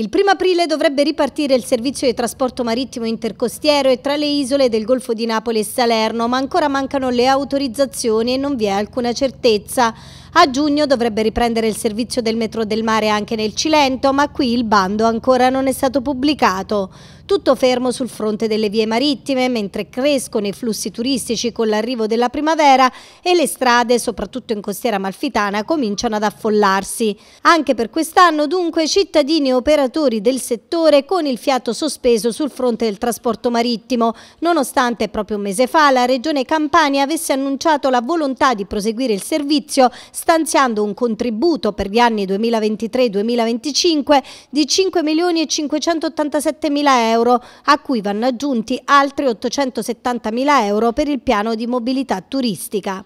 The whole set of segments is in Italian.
Il 1 aprile dovrebbe ripartire il servizio di trasporto marittimo intercostiero e tra le isole del Golfo di Napoli e Salerno, ma ancora mancano le autorizzazioni e non vi è alcuna certezza. A giugno dovrebbe riprendere il servizio del metro del mare anche nel Cilento, ma qui il bando ancora non è stato pubblicato. Tutto fermo sul fronte delle vie marittime, mentre crescono i flussi turistici con l'arrivo della primavera e le strade, soprattutto in costiera malfitana, cominciano ad affollarsi. Anche per quest'anno, dunque, cittadini e operatori del settore con il fiato sospeso sul fronte del trasporto marittimo, nonostante proprio un mese fa la Regione Campania avesse annunciato la volontà di proseguire il servizio stanziando un contributo per gli anni 2023-2025 di 5 milioni e 587 mila euro, a cui vanno aggiunti altri 870 mila euro per il piano di mobilità turistica.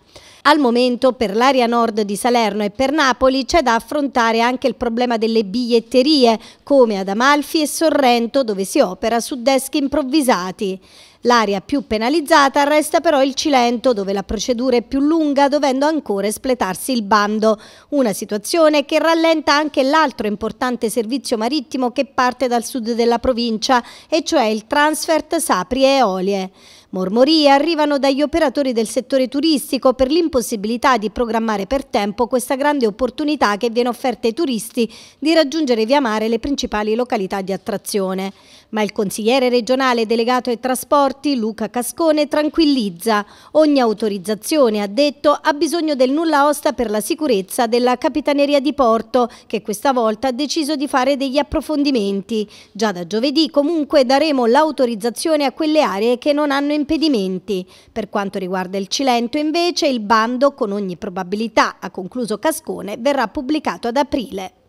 Al momento per l'area nord di Salerno e per Napoli c'è da affrontare anche il problema delle biglietterie, come ad Amalfi e Sorrento dove si opera su desk improvvisati. L'area più penalizzata resta però il Cilento, dove la procedura è più lunga, dovendo ancora espletarsi il bando. Una situazione che rallenta anche l'altro importante servizio marittimo che parte dal sud della provincia, e cioè il transfert Sapri e Olie. Mormorie arrivano dagli operatori del settore turistico per l'impossibilità di programmare per tempo questa grande opportunità che viene offerta ai turisti di raggiungere via mare le principali località di attrazione. Ma il consigliere regionale delegato ai trasporti, Luca Cascone, tranquillizza. Ogni autorizzazione, ha detto, ha bisogno del nulla osta per la sicurezza della Capitaneria di Porto, che questa volta ha deciso di fare degli approfondimenti. Già da giovedì comunque daremo l'autorizzazione a quelle aree che non hanno impegnato impedimenti. Per quanto riguarda il Cilento, invece, il bando, con ogni probabilità, ha concluso Cascone, verrà pubblicato ad aprile.